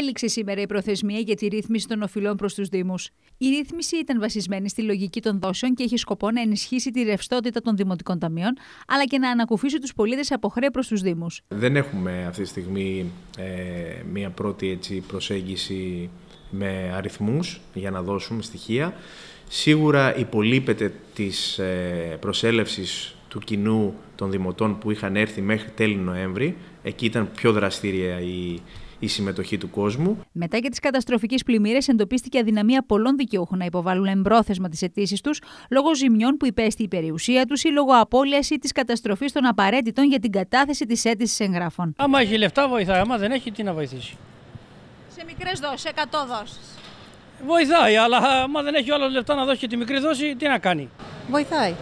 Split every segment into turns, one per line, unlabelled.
Έληξε σήμερα η προθεσμία για τη ρύθμιση των οφειλών προς τους Δήμους. Η ρύθμιση ήταν βασισμένη στη λογική των δόσεων και έχει σκοπό να ενισχύσει τη ρευστότητα των δημοτικών ταμείων, αλλά και να ανακουφίσει τους πολίτες από χρέη προς τους Δήμους.
Δεν έχουμε αυτή τη στιγμή ε, μία πρώτη έτσι, προσέγγιση με αριθμούς για να δώσουμε στοιχεία. Σίγουρα υπολείπεται της ε, προσέλευσης του κοινού των δημοτών που είχαν έρθει μέχρι τέλη Νοέμβρη. Εκεί ήταν πιο δραστήρια η, η συμμετοχή του κόσμου.
Μετά και τις καταστροφικές πλημμύρες, εντοπίστηκε αδυναμία πολλών δικαιούχων να υποβάλουν εμπρόθεσμα τις αιτήσεις τους λόγω ζημιών που υπέστη η περιουσία τους ή λόγω απώλειας ή της καταστροφής των απαραίτητων για την κατάθεση της αίτησης εγγράφων.
Άμα έχει λεφτά, βοηθάει. Άμα δεν έχει, τι να βοηθήσει.
Σε μικρές δόσεις, 100 δόσεις.
Βοηθάει, αλλά άμα δεν έχει όλα λεφτά να δώσει και τη μικρή δόση, τι να κάνει.
Βοηθάει.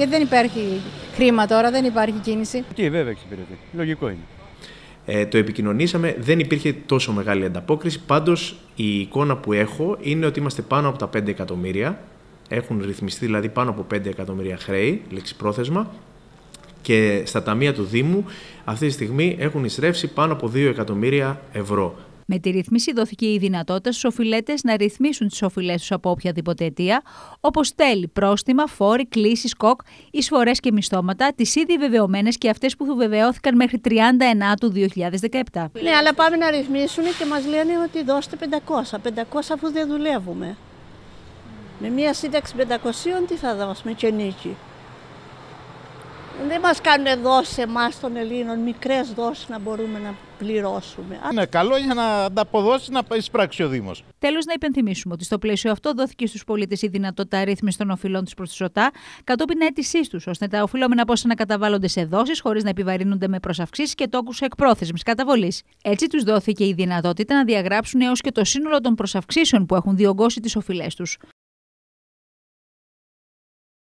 Ε, δεν υπάρχει χρήμα τώρα, δεν υπάρχει
κίνηση. Τι, βέβαια εξυπηρετεί. Λογικό είναι ε, το επικοινωνήσαμε. Δεν υπήρχε τόσο μεγάλη ανταπόκριση. Πάντως η εικόνα που έχω είναι ότι είμαστε πάνω από τα 5 εκατομμύρια. Έχουν ρυθμιστεί δηλαδή πάνω από 5 εκατομμύρια χρέη, λεξιπρόθεσμα. Και στα ταμεία του Δήμου αυτή τη στιγμή έχουν εισρεύσει πάνω από 2 εκατομμύρια ευρώ.
Με τη ρύθμιση δόθηκε η δυνατότητα στους οφειλέτες να ρυθμίσουν τις οφειλές τους από οποιαδήποτε αιτία, όπως τέλη, πρόστιμα, φόρη, κλήσει, κοκ, εισφορές και μισθώματα, τις ήδη βεβαιωμένες και αυτές που βεβαιώθηκαν μέχρι 39 του 2017. Ναι, αλλά πάμε να ρυθμίσουν και μας λένε ότι δώστε 500. 500 αφού δεν δουλεύουμε. Με μία σύνταξη 500 τι θα δώσουμε και νίκη. Δεν μας κάνουν δόσεις εμάς των Ελλήνων, μικρές δόσεις να μπορούμε να πληρώσουμε.
Είναι καλό για να ανταποδώσει να εισπράξει ο Δήμος.
Τέλος να υπενθυμίσουμε ότι στο πλαίσιο αυτό δόθηκε στους πολίτες η δυνατότητα ρύθμισης των οφειλών τους προς τη ΣΟΤΑ κατόπιν αίτησής τους, ώστε τα οφειλόμενα πόσα να καταβάλλονται σε δόσεις χωρίς να επιβαρύνονται με προσαυξήσεις και τόκους εκπρόθεσμης καταβολής. Έτσι, τους δόθηκε η δυνατότητα να διαγράψουν έως και το σύνολο των προσαυξήσεων που έχουν διωγγώσει τις οφειλές τους.